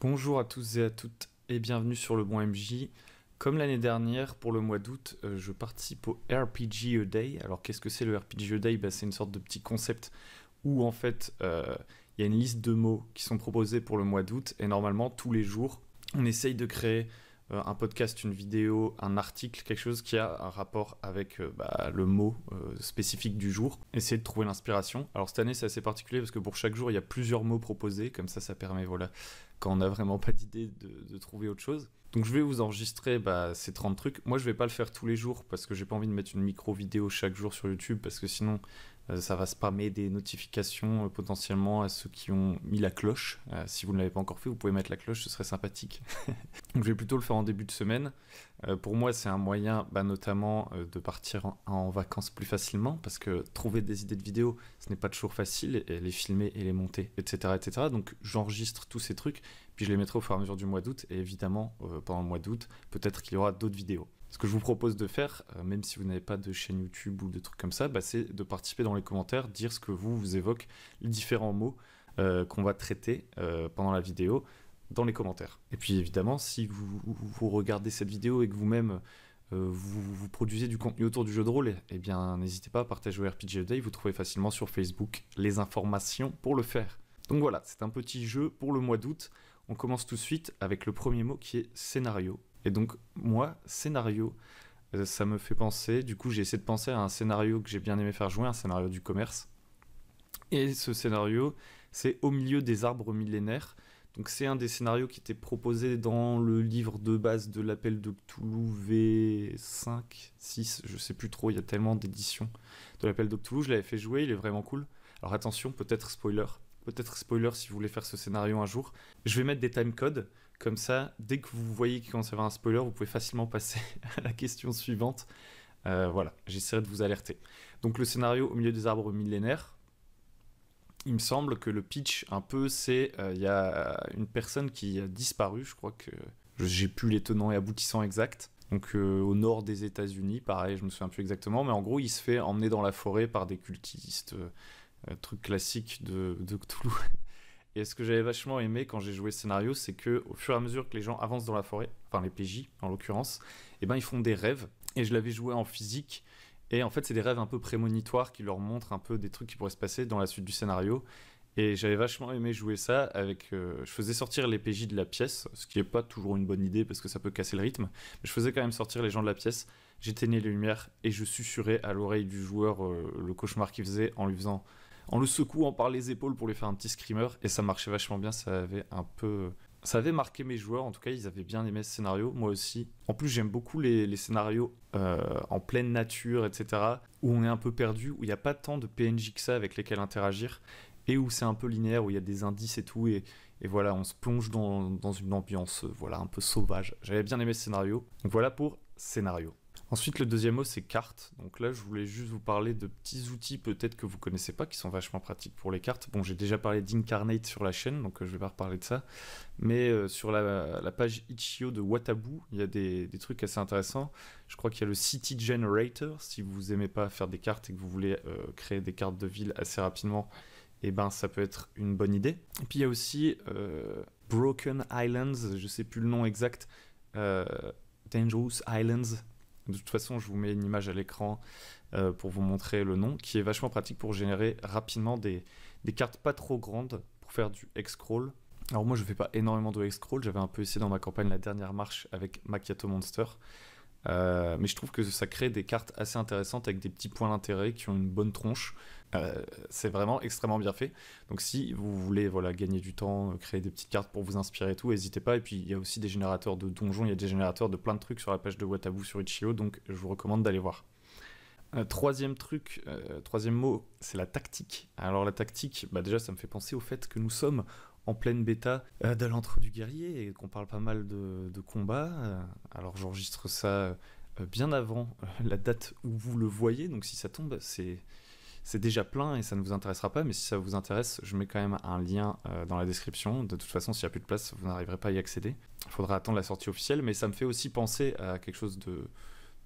Bonjour à tous et à toutes et bienvenue sur le Bon MJ. Comme l'année dernière, pour le mois d'août, euh, je participe au RPG A Day. Alors qu'est-ce que c'est le RPG A Day bah, C'est une sorte de petit concept où en fait euh, il y a une liste de mots qui sont proposés pour le mois d'août et normalement tous les jours on essaye de créer euh, un podcast, une vidéo, un article, quelque chose qui a un rapport avec euh, bah, le mot euh, spécifique du jour. Essayez de trouver l'inspiration. Alors cette année c'est assez particulier parce que pour chaque jour il y a plusieurs mots proposés, comme ça ça permet voilà quand on n'a vraiment pas d'idée de, trouver autre chose. Donc je vais vous enregistrer bah, ces 30 trucs. Moi je vais pas le faire tous les jours parce que j'ai pas envie de mettre une micro vidéo chaque jour sur YouTube parce que sinon euh, ça va spammer des notifications euh, potentiellement à ceux qui ont mis la cloche. Euh, si vous ne l'avez pas encore fait, vous pouvez mettre la cloche, ce serait sympathique. Donc je vais plutôt le faire en début de semaine. pour moi, c'est un moyen bah, notamment de partir en, vacances plus facilement parce que trouver des idées de vidéos, ce n'est pas toujours facile, les filmer et les monter, etc. etc. Donc j'enregistre tous ces trucs, puis je les mettrai au fur et à mesure du mois d'août, et évidemment, pendant le mois d'août, peut-être qu'il y aura d'autres vidéos ce que je vous propose de faire, euh, même si vous n'avez pas de chaîne YouTube ou de trucs comme ça, bah, c'est de participer dans les commentaires, dire ce que vous vous évoque, les différents mots euh, qu'on va traiter euh, pendant la vidéo dans les commentaires. Et puis évidemment, si vous, regardez cette vidéo et que vous-même vous, produisez du contenu autour du jeu de rôle, eh bien n'hésitez pas à partager au RPG Day, vous trouvez facilement sur Facebook les informations pour le faire. Donc voilà, c'est un petit jeu pour le mois d'août. On commence tout de suite avec le premier mot qui est scénario. Et donc, moi, scénario, euh, ça me fait penser, du coup j'ai essayé de penser à un scénario que j'ai bien aimé faire jouer, un scénario du commerce. Et ce scénario, c'est Au milieu des arbres millénaires. Donc c'est un des scénarios qui était proposé dans le livre de base de l'appel de V5, 6, je sais plus trop, il y a tellement d'éditions de l'appel de je l'avais fait jouer, il est vraiment cool. Alors attention, peut-être spoiler, peut-être spoiler si vous voulez faire ce scénario un jour. Je vais mettre des timecodes, comme ça, dès que vous voyez qu'il commence à y avoir un spoiler, vous pouvez facilement passer à la question suivante. Euh, voilà, j'essaierai de vous alerter. Donc le scénario au milieu des arbres millénaires, il me semble que le pitch, un peu, c'est euh, il y a une personne qui a disparu, je crois que j'ai plus les tenants et aboutissants exacts. Donc euh, au nord des États-Unis, pareil, je me souviens plus exactement, mais en gros, il se fait emmener dans la forêt par des cultistes, truc classique de, de Cthulhu. Et ce que j'avais vachement aimé quand j'ai joué ce scénario, c'est que au fur et à mesure que les gens avancent dans la forêt, enfin les PJ en l'occurrence, eh ben ils font des rêves. Et je l'avais joué en physique. Et en fait, c'est des rêves un peu prémonitoires qui leur montrent un peu des trucs qui pourraient se passer dans la suite du scénario. Et j'avais vachement aimé jouer ça avec. Euh, je faisais sortir les PJ de la pièce, ce qui n'est pas toujours une bonne idée parce que ça peut casser le rythme. Mais je faisais quand même sortir les gens de la pièce. J'éteignais les lumières et je susurrais à l'oreille du joueur euh, le cauchemar qu'il faisait en lui faisant en le secouant par les épaules pour lui faire un petit screamer. Et ça marchait vachement bien, ça avait un peu. Ça avait marqué mes joueurs, en tout cas, ils avaient bien aimé ce scénario, moi aussi. En plus, j'aime beaucoup les, scénarios euh, en pleine nature, etc., où on est un peu perdu, où il n'y a pas tant de PNJ que ça avec lesquels interagir, et où c'est un peu linéaire, où il y a des indices et tout, et, voilà, on se plonge dans, dans une ambiance euh, voilà, un peu sauvage. J'avais bien aimé ce scénario. Donc voilà pour scénario. Ensuite, le deuxième mot, c'est carte. Donc là, je voulais juste vous parler de petits outils peut-être que vous connaissez pas, qui sont vachement pratiques pour les cartes. Bon, j'ai déjà parlé d'Incarnate sur la chaîne, donc je euh, je vais pas reparler de ça. Mais euh, sur la, page Ichio de Watabu, il y a des, trucs assez intéressants. Je crois qu'il y a le City Generator. Si vous aimez pas faire des cartes et que vous voulez euh, créer des cartes de ville assez rapidement, et eh ben ça peut être une bonne idée. Et puis il y a aussi Broken Islands, je sais plus le nom exact. Dangerous Islands, de toute façon, je vous mets une image à l'écran euh, pour vous montrer le nom, qui est vachement pratique pour générer rapidement des, cartes pas trop grandes pour faire du ex crawl Alors moi, je fais pas énormément de X-Crawl, j'avais un peu essayé dans ma campagne la dernière marche avec Macchiato Monster. Euh, mais je trouve que ça crée des cartes assez intéressantes avec des petits points d'intérêt qui ont une bonne tronche. Euh, c'est vraiment extrêmement bien fait. Donc si vous voulez voilà, gagner du temps, créer des petites cartes pour vous inspirer et tout, n'hésitez pas. Et puis il y a aussi des générateurs de donjons, il y a des générateurs de plein de trucs sur la page de Watabu sur Itchio. donc je vous recommande d'aller voir. Euh, troisième truc, euh, troisième mot, c'est la tactique. Alors la tactique, bah, déjà ça me fait penser au fait que nous sommes en pleine bêta de l'entre du guerrier et qu'on parle pas mal de, de combat. alors j'enregistre ça bien avant la date où vous le voyez, donc si ça tombe, c'est c'est déjà plein et ça ne vous intéressera pas, mais si ça vous intéresse, je mets quand même un lien euh, dans la description. De toute façon, s'il n'y a plus de place, vous n'arriverez pas à y accéder. Il faudra attendre la sortie officielle, mais ça me fait aussi penser à quelque chose de,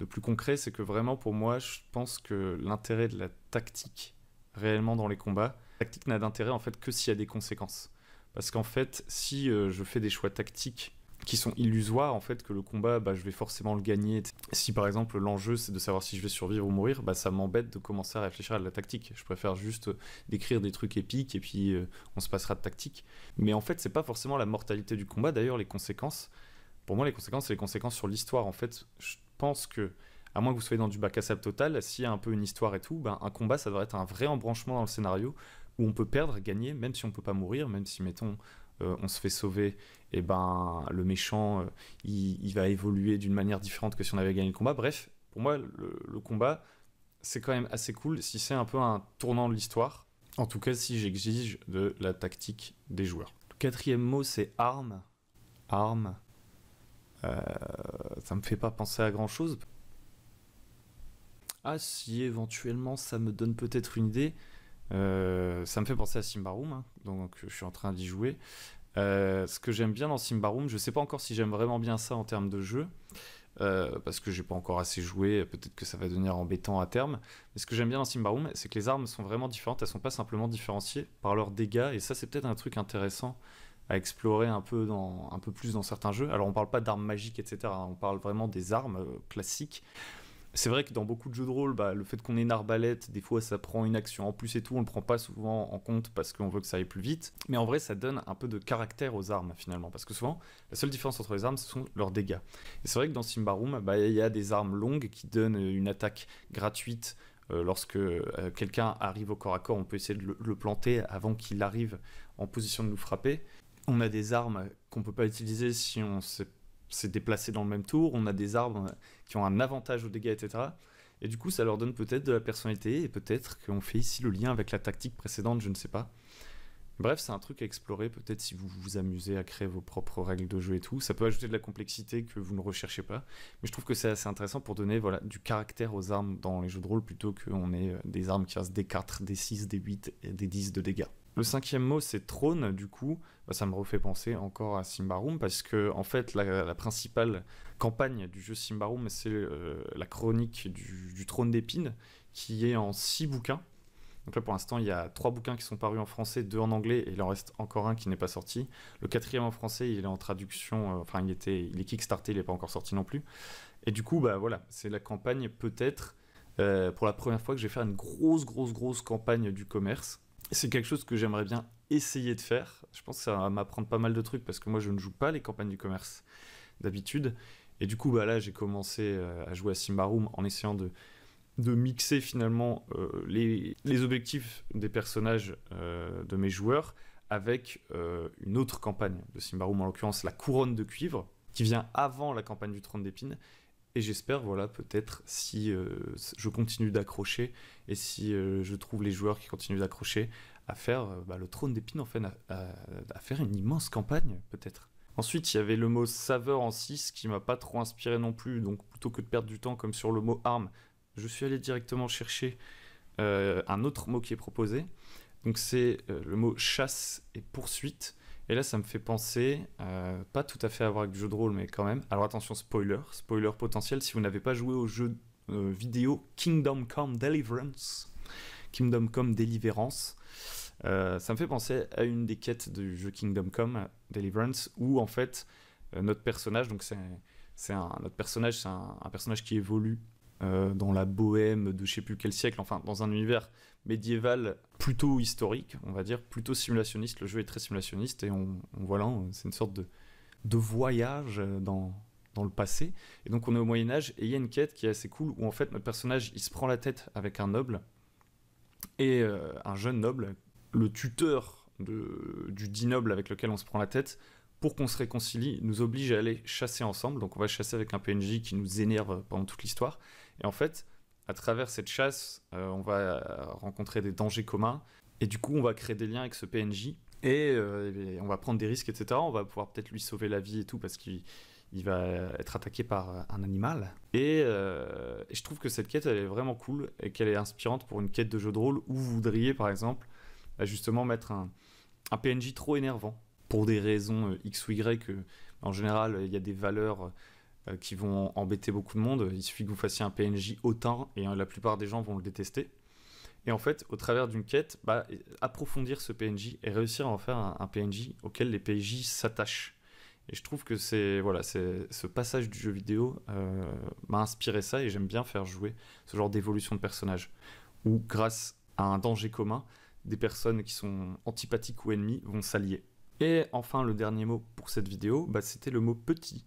plus concret, c'est que vraiment pour moi, je pense que l'intérêt de la tactique réellement dans les combats, la tactique n'a d'intérêt en fait que s'il y a des conséquences. Parce qu'en fait, si euh, je fais des choix tactiques qui sont illusoires en fait que le combat bah, je vais forcément le gagner si par exemple l'enjeu c'est de savoir si je vais survivre ou mourir bah ça m'embête de commencer à réfléchir à la tactique je préfère juste euh, décrire des trucs épiques et puis euh, on se passera de tactique mais en fait c'est pas forcément la mortalité du combat d'ailleurs les conséquences pour moi les conséquences c'est les conséquences sur l'histoire en fait je pense que à moins que vous soyez dans du bac à sable total, s'il y a un peu une histoire et tout, bah, un combat ça devrait être un vrai embranchement dans le scénario où on peut perdre, gagner, même si on peut pas mourir, même si mettons euh, on se fait sauver, et eh ben le méchant, euh, il, va évoluer d'une manière différente que si on avait gagné le combat. Bref, pour moi, le, combat, c'est quand même assez cool si c'est un peu un tournant de l'histoire. En tout cas, si j'exige de la tactique des joueurs. Le quatrième mot, c'est arme. Arme. Euh, ça me fait pas penser à grand chose. Ah, si éventuellement ça me donne peut-être une idée. Euh, ça me fait penser à Simbaroom, hein, donc je suis en train d'y jouer. Euh, ce que j'aime bien dans Room, je ne sais pas encore si j'aime vraiment bien ça en termes de jeu, euh, parce que j'ai pas encore assez joué, peut-être que ça va devenir embêtant à terme. Mais ce que j'aime bien dans Room, c'est que les armes sont vraiment différentes, elles sont pas simplement différenciées par leurs dégâts, et ça c'est peut-être un truc intéressant à explorer un peu, dans, un peu plus dans certains jeux. Alors on parle pas d'armes magiques, etc. Hein, on parle vraiment des armes classiques c'est vrai que dans beaucoup de jeux de rôle, bah, le fait qu'on ait une arbalète, des fois ça prend une action en plus et tout, on le prend pas souvent en compte parce qu'on veut que ça aille plus vite. Mais en vrai, ça donne un peu de caractère aux armes finalement, parce que souvent, la seule différence entre les armes, ce sont leurs dégâts. Et c'est vrai que dans room bah, il y a des armes longues qui donnent une attaque gratuite. Euh, lorsque euh, quelqu'un arrive au corps à corps, on peut essayer de le, planter avant qu'il arrive en position de nous frapper. On a des armes qu'on peut pas utiliser si on sait c'est déplacé dans le même tour, on a des arbres euh, qui ont un avantage aux dégâts, etc. Et du coup, ça leur donne peut-être de la personnalité, et peut-être qu'on fait ici le lien avec la tactique précédente, je ne sais pas. Bref, c'est un truc à explorer, peut-être si vous vous amusez à créer vos propres règles de jeu et tout. Ça peut ajouter de la complexité que vous ne recherchez pas. Mais je trouve que c'est assez intéressant pour donner voilà, du caractère aux armes dans les jeux de rôle plutôt qu'on ait euh, des armes qui fassent des 4, des 6, des 8 et des 10 de dégâts. Le cinquième mot, c'est trône, du coup, bah, ça me refait penser encore à Simbarum, parce que, en fait, la, principale campagne du jeu Simbarum, c'est euh, la chronique du, trône d'Épine, qui est en six bouquins. Donc là, pour l'instant, il y a trois bouquins qui sont parus en français, deux en anglais, et il en reste encore un qui n'est pas sorti. Le quatrième en français, il est en traduction, euh, enfin, il, était, il est kickstarté, il n'est pas encore sorti non plus. Et du coup, bah voilà, c'est la campagne, peut-être, euh, pour la première fois que je vais faire une grosse, grosse, grosse campagne du commerce c'est quelque chose que j'aimerais bien essayer de faire. Je pense que ça va m'apprendre pas mal de trucs parce que moi je ne joue pas les campagnes du commerce d'habitude. Et du coup, bah là, j'ai commencé euh, à jouer à Simbarum en essayant de, de mixer finalement euh, les, objectifs des personnages euh, de mes joueurs avec une autre campagne de Simbarum, en l'occurrence la couronne de cuivre, qui vient avant la campagne du trône d'épines et j'espère, voilà, peut-être si euh, je continue d'accrocher et si euh, je trouve les joueurs qui continuent d'accrocher à faire euh, bah, le trône d'épines, en fait, à, faire une immense campagne, peut-être. Ensuite, il y avait le mot saveur en 6 qui m'a pas trop inspiré non plus, donc plutôt que de perdre du temps comme sur le mot arme, je suis allé directement chercher un autre mot qui est proposé. Donc c'est le mot chasse et poursuite et là, ça me fait penser, euh, pas tout à fait à voir avec du jeu de rôle, mais quand même. Alors attention, spoiler, spoiler potentiel, si vous n'avez pas joué au jeu euh, vidéo Kingdom Come Deliverance, Kingdom Come Deliverance, euh, ça me fait penser à une des quêtes du jeu Kingdom Come Deliverance, où en fait, notre personnage, donc c'est un, un personnage qui évolue euh, dans la bohème de je sais plus quel siècle, enfin dans un univers médiéval plutôt historique, on va dire, plutôt simulationniste. Le jeu est très simulationniste et on, voit voilà, euh, c'est une sorte de, voyage euh, dans, le passé. Et donc on est au Moyen Âge et il y a une quête qui est assez cool où en fait notre personnage il se prend la tête avec un noble et un jeune noble, le tuteur du dit noble avec lequel on se prend la tête, pour qu'on se réconcilie, nous oblige à aller chasser ensemble. Donc on va chasser avec un PNJ qui nous énerve pendant toute l'histoire. Et en fait, à travers cette chasse, euh, on va euh, rencontrer des dangers communs. Et du coup, on va créer des liens avec ce PNJ. Euh, et, on va prendre des risques, etc. On va pouvoir peut-être lui sauver la vie et tout, parce qu'il va être attaqué par un animal. Et, je trouve que cette quête, elle est vraiment cool et qu'elle est inspirante pour une quête de jeu de rôle où vous voudriez, par exemple, bah, justement mettre un, un PNJ trop énervant pour des raisons X ou Y. Que, en général, il y a des valeurs euh, qui vont embêter beaucoup de monde. Il suffit que vous fassiez un PNJ autant et hein, la plupart des gens vont le détester. Et en fait, au travers d'une quête, bah, approfondir ce PNJ et réussir à en faire un, PNJ auquel les PNJ s'attachent. Et je trouve que c'est voilà, c'est ce passage du jeu vidéo euh, m'a inspiré ça et j'aime bien faire jouer ce genre d'évolution de personnage où grâce à un danger commun, des personnes qui sont antipathiques ou ennemies vont s'allier. Et enfin, le dernier mot pour cette vidéo, bah, c'était le mot petit.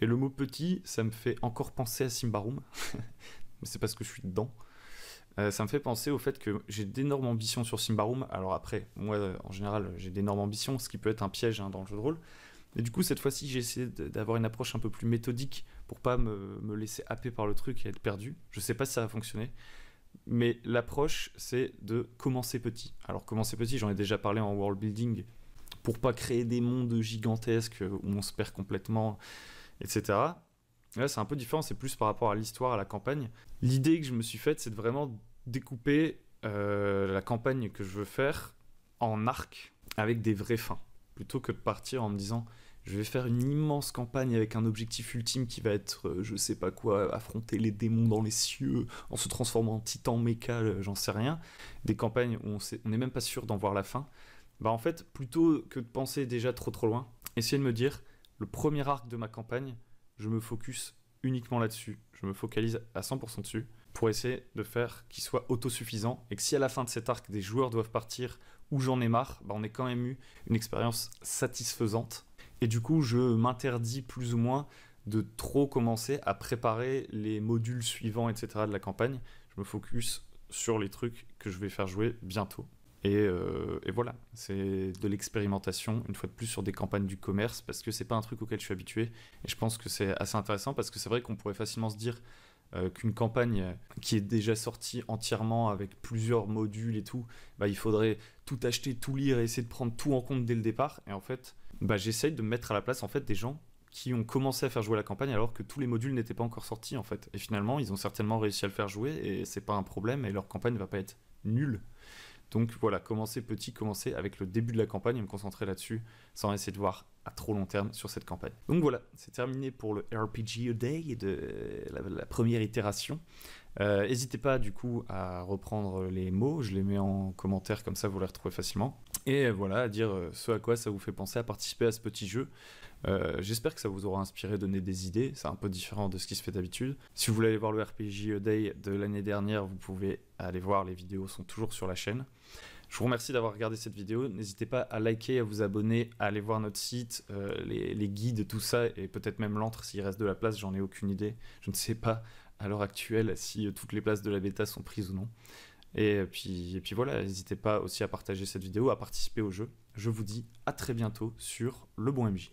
Et le mot petit, ça me fait encore penser à Simbarum. Mais c'est parce que je suis dedans. Euh, ça me fait penser au fait que j'ai d'énormes ambitions sur Simbarum. Alors après, moi, en général, j'ai d'énormes ambitions, ce qui peut être un piège hein, dans le jeu de rôle. Et du coup, cette fois-ci, j'ai essayé d'avoir une approche un peu plus méthodique pour pas me, laisser happer par le truc et être perdu. Je sais pas si ça va fonctionner, mais l'approche, c'est de commencer petit. Alors, commencer petit, j'en ai déjà parlé en world building pour pas créer des mondes gigantesques où on se perd complètement etc. Là, c'est un peu différent, c'est plus par rapport à l'histoire, à la campagne. L'idée que je me suis faite, c'est de vraiment découper euh, la campagne que je veux faire en arc avec des vraies fins, plutôt que de partir en me disant je vais faire une immense campagne avec un objectif ultime qui va être, euh, je sais pas quoi, affronter les démons dans les cieux en se transformant en titan méca, euh, j'en sais rien. Des campagnes où on n'est même pas sûr d'en voir la fin. Bah en fait, plutôt que de penser déjà trop trop loin, essayez de me dire le premier arc de ma campagne, je me focus uniquement là-dessus. Je me focalise à 100% dessus pour essayer de faire qu'il soit autosuffisant et que si à la fin de cet arc des joueurs doivent partir ou j'en ai marre, bah, on ait quand même eu une expérience satisfaisante. Et du coup, je m'interdis plus ou moins de trop commencer à préparer les modules suivants, etc. de la campagne. Je me focus sur les trucs que je vais faire jouer bientôt. Euh, et, voilà, c'est de l'expérimentation, une fois de plus, sur des campagnes du commerce, parce que c'est pas un truc auquel je suis habitué. Et je pense que c'est assez intéressant, parce que c'est vrai qu'on pourrait facilement se dire euh, qu'une campagne qui est déjà sortie entièrement avec plusieurs modules et tout, bah, il faudrait tout acheter, tout lire et essayer de prendre tout en compte dès le départ. Et en fait, bah, j'essaye de mettre à la place en fait, des gens qui ont commencé à faire jouer la campagne alors que tous les modules n'étaient pas encore sortis en fait. Et finalement, ils ont certainement réussi à le faire jouer et c'est pas un problème et leur campagne va pas être nulle. Donc voilà, commencer petit, commencer avec le début de la campagne et me concentrer là-dessus sans essayer de voir à trop long terme sur cette campagne. Donc voilà, c'est terminé pour le RPG A Day de euh, la première itération. Euh, n'hésitez pas du coup à reprendre les mots, je les mets en commentaire comme ça vous les retrouvez facilement. Et voilà, à dire euh, ce à quoi ça vous fait penser à participer à ce petit jeu. Euh, j'espère que ça vous aura inspiré, donné des idées. C'est un peu différent de ce qui se fait d'habitude. Si vous voulez aller voir le RPG Day de l'année dernière, vous pouvez aller voir. Les vidéos sont toujours sur la chaîne. Je vous remercie d'avoir regardé cette vidéo. N'hésitez pas à liker, à vous abonner, à aller voir notre site, les, les guides, tout ça, et peut-être même l'antre s'il reste de la place. J'en ai aucune idée. Je ne sais pas à l'heure actuelle si euh, toutes les places de la bêta sont prises ou non. Et euh, puis, et puis voilà, n'hésitez pas aussi à partager cette vidéo, à participer au jeu. Je vous dis à très bientôt sur Le Bon MJ.